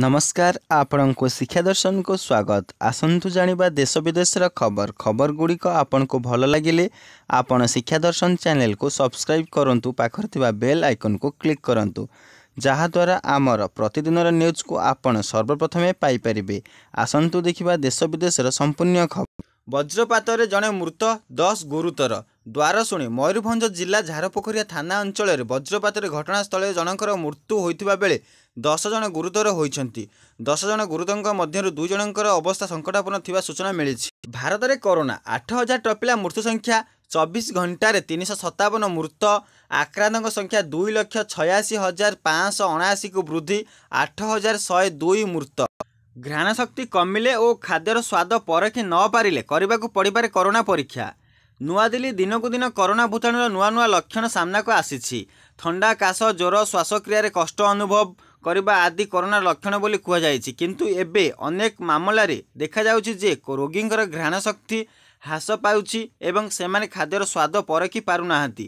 ନମସ୍କାର ଆପଣଙ୍କୁ ଶିକ୍ଷା ଦର୍ଶନକୁ ସ୍ୱାଗତ ଆସନ୍ତୁ ଜାଣିବା ଦେଶ ବିଦେଶର ଖବର ଖବରଗୁଡ଼ିକ ଆପଣଙ୍କୁ ଭଲ ଲାଗିଲେ ଆପଣ ଶିକ୍ଷା ଦର୍ଶନ ଚ୍ୟାନେଲକୁ ସବସ୍କ୍ରାଇବ୍ କରନ୍ତୁ ପାଖରେ ଥିବା ବେଲ୍ ଆଇକନ୍କୁ କ୍ଲିକ୍ କରନ୍ତୁ ଯାହାଦ୍ୱାରା ଆମର ପ୍ରତିଦିନର ନ୍ୟୁଜ୍କୁ ଆପଣ ସର୍ବପ୍ରଥମେ ପାଇପାରିବେ ଆସନ୍ତୁ ଦେଖିବା ଦେଶ ବିଦେଶର ସମ୍ପୂର୍ଣ୍ଣ ଖବର ବଜ୍ରପାତରେ ଜଣେ ମୃତ ଦଶ ଗୁରୁତର ଦ୍ୱାରଶୁଣି ମୟୂରଭଞ୍ଜ ଜିଲ୍ଲା ଝାରପୋଖରିଆ ଥାନା ଅଞ୍ଚଳରେ ବଜ୍ରପାତରେ ଘଟଣାସ୍ଥଳରେ ଜଣଙ୍କର ମୃତ୍ୟୁ ହୋଇଥିବା ବେଳେ ଦଶ ଜଣ ଗୁରୁତର ହୋଇଛନ୍ତି ଦଶ ଜଣ ଗୁରୁତରଙ୍କ ମଧ୍ୟରୁ ଦୁଇ ଜଣଙ୍କର ଅବସ୍ଥା ସଙ୍କଟାପନ୍ନ ଥିବା ସୂଚନା ମିଳିଛି ଭାରତରେ କରୋନା ଆଠ ହଜାର ଟପିଲା ମୃତ୍ୟୁ ସଂଖ୍ୟା ଚବିଶ ଘଣ୍ଟାରେ ତିନିଶହ ସତାବନ ମୃତ ଆକ୍ରାନ୍ତଙ୍କ ସଂଖ୍ୟା ଦୁଇ ଲକ୍ଷ ଛୟାଅଶୀ ହଜାର ପାଞ୍ଚଶହ ଅଣାଅଶୀକୁ ବୃଦ୍ଧି ଆଠ ହଜାର ଶହେ ଦୁଇ ମୃତ ଘ୍ରାଣଶକ୍ତି କମିଲେ ଓ ଖାଦ୍ୟର ସ୍ୱାଦ ପରଖି ନ ପାରିଲେ କରିବାକୁ ପଡ଼ିପାରେ କରୋନା ପରୀକ୍ଷା ନୂଆଦିଲ୍ଲୀ ଦିନକୁ ଦିନ କରୋନା ଭୂତାଣୁର ନୂଆ ନୂଆ ଲକ୍ଷଣ ସାମ୍ନାକୁ ଆସିଛି ଥଣ୍ଡା କାଶ ଜ୍ୱର ଶ୍ୱାସକ୍ରିୟାରେ କଷ୍ଟ ଅନୁଭବ କରିବା ଆଦି କରୋନା ଲକ୍ଷଣ ବୋଲି କୁହାଯାଇଛି କିନ୍ତୁ ଏବେ ଅନେକ ମାମଲାରେ ଦେଖାଯାଉଛି ଯେ ରୋଗୀଙ୍କର ଘ୍ରାଣ ଶକ୍ତି ହ୍ରାସ ପାଉଛି ଏବଂ ସେମାନେ ଖାଦ୍ୟର ସ୍ୱାଦ ପରଖି ପାରୁନାହାନ୍ତି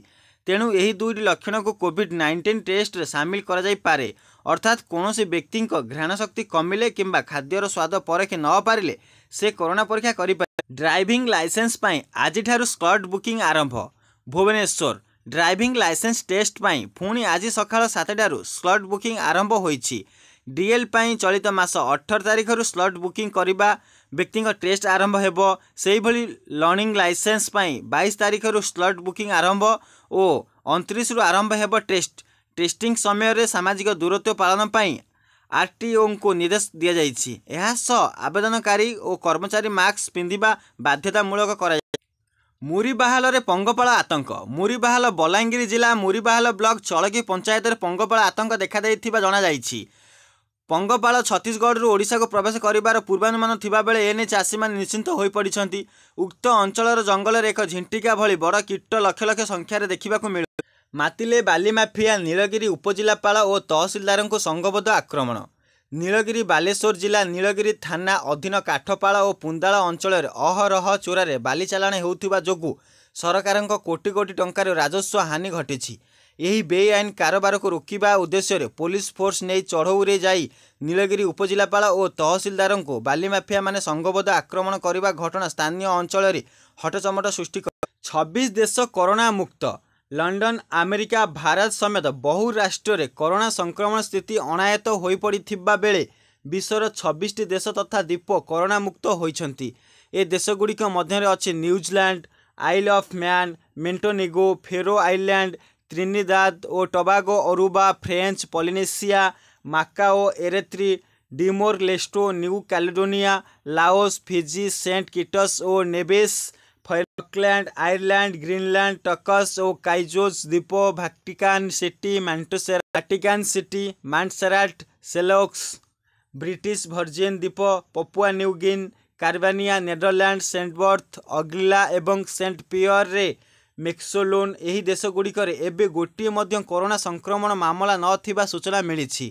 ତେଣୁ ଏହି ଦୁଇଟି ଲକ୍ଷଣକୁ କୋଭିଡ଼ ନାଇଣ୍ଟିନ୍ ଟେଷ୍ଟରେ ସାମିଲ କରାଯାଇପାରେ ଅର୍ଥାତ୍ କୌଣସି ବ୍ୟକ୍ତିଙ୍କ ଘ୍ରାଣ ଶକ୍ତି କମିଲେ କିମ୍ବା ଖାଦ୍ୟର ସ୍ୱାଦ ପରଖି ନ ପାରିଲେ ସେ କରୋନା ପରୀକ୍ଷା କରିପାରେ ଡ୍ରାଇଭିଂ ଲାଇସେନ୍ସ ପାଇଁ ଆଜିଠାରୁ ସ୍ଲଟ୍ ବୁକିଂ ଆରମ୍ଭ ଭୁବନେଶ୍ୱର ଡ୍ରାଇଭିଂ ଲାଇସେନ୍ସ ଟେଷ୍ଟ ପାଇଁ ପୁଣି ଆଜି ସକାଳ ସାତଟାରୁ ସ୍ଲଟ୍ ବୁକିଂ ଆରମ୍ଭ ହୋଇଛି ଡିଏଲ୍ ପାଇଁ ଚଳିତ ମାସ ଅଠର ତାରିଖରୁ ସ୍ଲଟ୍ ବୁକିଂ କରିବା ବ୍ୟକ୍ତିଙ୍କ ଟେଷ୍ଟ ଆରମ୍ଭ ହେବ ସେହିଭଳି ଲର୍ଣ୍ଣିଂ ଲାଇସେନ୍ସ ପାଇଁ ବାଇଶ ତାରିଖରୁ ସ୍ଲଟ୍ ବୁକିଂ ଆରମ୍ଭ ଓ ଅଣତିରିଶରୁ ଆରମ୍ଭ ହେବ ଟେଷ୍ଟ ଟେଷ୍ଟିଂ ସମୟରେ ସାମାଜିକ ଦୂରତ୍ୱ ପାଳନ ପାଇଁ ଆରଟିଓଙ୍କୁ ନିର୍ଦ୍ଦେଶ ଦିଆଯାଇଛି ଏହାସହ ଆବେଦନକାରୀ ଓ କର୍ମଚାରୀ ମାସ୍କ ପିନ୍ଧିବା ବାଧ୍ୟତାମୂଳକ କରାଯାଇଛି ମୁରିବାହାଲରେ ପଙ୍ଗପାଳ ଆତଙ୍କ ମୁରିବାହାଲ ବଲାଙ୍ଗୀର ଜିଲ୍ଲା ମୁରିବାହାଲ ବ୍ଲକ ଚଳକି ପଞ୍ଚାୟତରେ ପଙ୍ଗପାଳ ଆତଙ୍କ ଦେଖାଦେଇଥିବା ଜଣାଯାଇଛି ପଙ୍ଗପାଳ ଛତିଶଗଡ଼ରୁ ଓଡ଼ିଶାକୁ ପ୍ରବେଶ କରିବାର ପୂର୍ବାନୁମାନ ଥିବାବେଳେ ଏନେଇ ଚାଷୀମାନେ ନିଶ୍ଚିନ୍ତ ହୋଇପଡ଼ିଛନ୍ତି ଉକ୍ତ ଅଞ୍ଚଳର ଜଙ୍ଗଲରେ ଏକ ଝିଣ୍ଟିକା ଭଳି ବଡ଼ କୀଟ ଲକ୍ଷ ଲକ୍ଷ ସଂଖ୍ୟାରେ ଦେଖିବାକୁ ମିଳୁ ମାତିଲେ ବାଲିମାଫିଆ ନୀଳଗିରି ଉପଜିଲ୍ଲାପାଳ ଓ ତହସିଲଦାରଙ୍କୁ ସଂଘବଦ୍ଧ ଆକ୍ରମଣ ନୀଳଗିରି ବାଲେଶ୍ୱର ଜିଲ୍ଲା ନୀଳଗିରି ଥାନା ଅଧୀନ କାଠପାଳ ଓ ପୁନ୍ଦାଳ ଅଞ୍ଚଳରେ ଅହରହ ଚୋରାରେ ବାଲିଚାଲାଣ ହେଉଥିବା ଯୋଗୁଁ ସରକାରଙ୍କ କୋଟି କୋଟି ଟଙ୍କାର ରାଜସ୍ୱ ହାନି ଘଟିଛି ଏହି ବେଆଇନ କାରବାରକୁ ରୋକିବା ଉଦ୍ଦେଶ୍ୟରେ ପୋଲିସ ଫୋର୍ସ ନେଇ ଚଢ଼ଉରେ ଯାଇ ନୀଳଗିରି ଉପଜିଲ୍ଲାପାଳ ଓ ତହସିଲଦାରଙ୍କୁ ବାଲିମାଫିଆମାନେ ସଂଘବଦ୍ଧ ଆକ୍ରମଣ କରିବା ଘଟଣା ସ୍ଥାନୀୟ ଅଞ୍ଚଳରେ ହଟଚମଟ ସୃଷ୍ଟି ଛବିଶ ଦେଶ କରୋନା ମୁକ୍ତ ଲଣ୍ଡନ ଆମେରିକା ଭାରତ ସମେତ ବହୁ ରାଷ୍ଟ୍ରରେ କରୋନା ସଂକ୍ରମଣ ସ୍ଥିତି ଅଣାୟତ ହୋଇପଡ଼ିଥିବା ବେଳେ ବିଶ୍ୱର ଛବିଶଟି ଦେଶ ତଥା ଦ୍ୱୀପ କରୋନା ମୁକ୍ତ ହୋଇଛନ୍ତି ଏ ଦେଶଗୁଡ଼ିକ ମଧ୍ୟରେ ଅଛି New Zealand Isle of Man Montenegro Faroe Island Trinidad ଓ Tobago Aruba French Polynesia Macao Eritrea Timor Leste New Caledonia Laos Fiji Saint Kitts ଓ Nevis Falkland Ireland Greenland Turks ଓ କାଇଜୋଜ୍ ଦ୍ୱୀପ Vatican City Montserrat Vatican City Montserrat ସେଲୋକ୍ସ British Virgin ଦ୍ୱୀପ Papua New Guinea କାର୍ବାନିଆ Netherland Saint Barth ଅଗ୍ଲା ଏବଂ Saint ପିୟରରେ ମେକ୍ସୋଲୋନ୍ ଏହି ଦେଶଗୁଡ଼ିକରେ ଏବେ ଗୋଟିଏ ମଧ୍ୟ କରୋନା ସଂକ୍ରମଣ ମାମଲା ନଥିବା ସୂଚନା ମିଳିଛି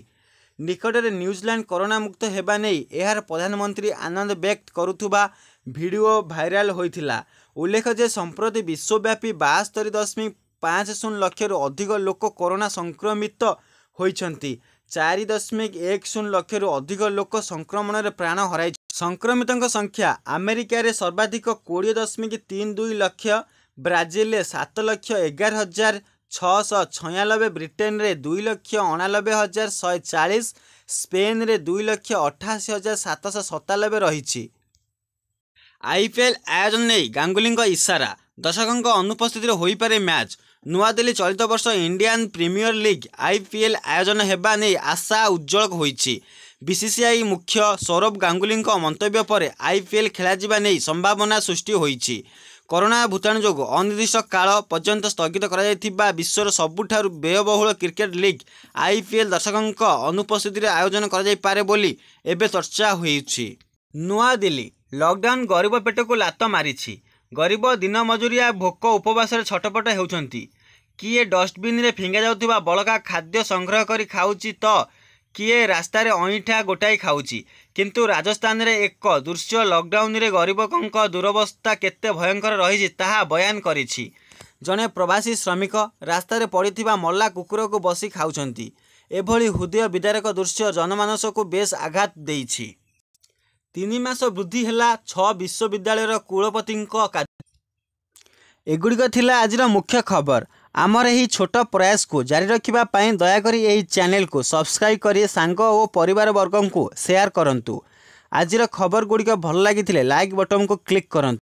ନିକଟରେ ନ୍ୟୁଜିଲାଣ୍ଡ କରୋନା ମୁକ୍ତ ହେବା ନେଇ ଏହାର ପ୍ରଧାନମନ୍ତ୍ରୀ ଆନନ୍ଦ ବ୍ୟକ୍ତ କରୁଥିବା ଭିଡ଼ିଓ ଭାଇରାଲ ହୋଇଥିଲା ଉଲ୍ଲେଖ ଯେ ସମ୍ପ୍ରତି ବିଶ୍ୱବ୍ୟାପୀ ବାସ୍ତରି ଦଶମିକ ପାଞ୍ଚ ଶୂନ ଲକ୍ଷରୁ ଅଧିକ ଲୋକ କରୋନା ସଂକ୍ରମିତ ହୋଇଛନ୍ତି ଚାରି ଦଶମିକ ଏକ ଶୂନ ଲକ୍ଷରୁ ଅଧିକ ଲୋକ ସଂକ୍ରମଣରେ ପ୍ରାଣ ହରାଇଛନ୍ତି ସଂକ୍ରମିତଙ୍କ ସଂଖ୍ୟା ଆମେରିକାରେ ସର୍ବାଧିକ କୋଡ଼ିଏ ଦଶମିକ ତିନି ଦୁଇ ଲକ୍ଷ ବ୍ରାଜିଲରେ ସାତ ଲକ୍ଷ ଏଗାର ହଜାର ଛଅଶହ ଛୟାନବେ ବ୍ରିଟେନରେ ଦୁଇ ଲକ୍ଷ ଅଣାନବେ ହଜାର ଶହେ ଚାଳିଶ ସ୍ପେନରେ ଦୁଇ ଲକ୍ଷ ଅଠାଅଶୀ ହଜାର ସାତଶହ ସତାନବେ ରହିଛି আইপিএল আয়োজন নেই গাঙ্গুলিଙ୍କ ଇଶାରା ଦର୍ଶକଙ୍କ ଅନୁପସ୍ଥିତିରେ ହୋଇପାରେ ମ୍ୟାଚ୍ ନୂଆଦିଲ୍ଲୀ ଚଳିତ ବର୍ଷ ଇଣ୍ଡିଆନ୍ ପ୍ରିମିୟର ଲିଗ୍ ଆଇପିଏଲ୍ ଆୟୋଜନ ହେବା ନେଇ ଆଶା ଉଜ୍ଜଳ ହୋଇଛି ବିସିସିଆଇ ମୁଖ୍ୟ ସୌରଭ ଗାଙ୍ଗୁଲିଙ୍କ ମନ୍ତବ୍ୟ ପରେ ଆଇପିଏଲ୍ ଖେଳାଯିବା ନେଇ ସମ୍ଭାବନା ସୃଷ୍ଟି ହୋଇଛି କରୋନା ଭୂତାଣୁ ଯୋଗୁଁ ଅନିର୍ଦ୍ଦିଷ୍ଟ କାଳ ପର୍ଯ୍ୟନ୍ତ ସ୍ଥଗିତ କରାଯାଇଥିବା ବିଶ୍ୱର ସବୁଠାରୁ ବ୍ୟୟବହୁଳ କ୍ରିକେଟ୍ ଲିଗ୍ ଆଇପିଏଲ୍ ଦର୍ଶକଙ୍କ ଅନୁପସ୍ଥିତିରେ ଆୟୋଜନ କରାଯାଇପାରେ ବୋଲି ଏବେ ଚର୍ଚ୍ଚା ହେଉଛି ନୂଆଦିଲ୍ଲୀ ଲକ୍ଡାଉନ୍ ଗରିବ ପେଟକୁ ଲାତ ମାରିଛି ଗରିବ ଦିନ ମଜୁରିଆ ଭୋକ ଉପବାସରେ ଛଟପଟ ହେଉଛନ୍ତି କିଏ ଡଷ୍ଟବିନ୍ରେ ଫିଙ୍ଗା ଯାଉଥିବା ବଳକା ଖାଦ୍ୟ ସଂଗ୍ରହ କରି ଖାଉଛି ତ କିଏ ରାସ୍ତାରେ ଅଇଁଠା ଗୋଟାଇ ଖାଉଛି କିନ୍ତୁ ରାଜସ୍ଥାନରେ ଏକ ଦୃଶ୍ୟ ଲକ୍ଡାଉନ୍ରେ ଗରିବଙ୍କ ଦୁରବସ୍ଥା କେତେ ଭୟଙ୍କର ରହିଛି ତାହା ବୟାନ କରିଛି ଜଣେ ପ୍ରବାସୀ ଶ୍ରମିକ ରାସ୍ତାରେ ପଡ଼ିଥିବା ମଲା କୁକୁରକୁ ବସି ଖାଉଛନ୍ତି ଏଭଳି ହୃଦୟ ବିଦାରକ ଦୃଶ୍ୟ ଜନମାନସକୁ ବେଶ୍ ଆଘାତ ଦେଇଛି ତିନି ମାସ ବୃଦ୍ଧି ହେଲା ଛଅ ବିଶ୍ୱବିଦ୍ୟାଳୟର କୁଳପତିଙ୍କ କାର୍ଯ୍ୟ ଏଗୁଡ଼ିକ ଥିଲା ଆଜିର ମୁଖ୍ୟ ଖବର ଆମର ଏହି ଛୋଟ ପ୍ରୟାସକୁ ଜାରି ରଖିବା ପାଇଁ ଦୟାକରି ଏହି ଚ୍ୟାନେଲକୁ ସବସ୍କ୍ରାଇବ୍ କରି ସାଙ୍ଗ ଓ ପରିବାରବର୍ଗଙ୍କୁ ସେୟାର କରନ୍ତୁ ଆଜିର ଖବରଗୁଡ଼ିକ ଭଲ ଲାଗିଥିଲେ ଲାଇକ୍ ବଟନକୁ କ୍ଲିକ୍ କରନ୍ତୁ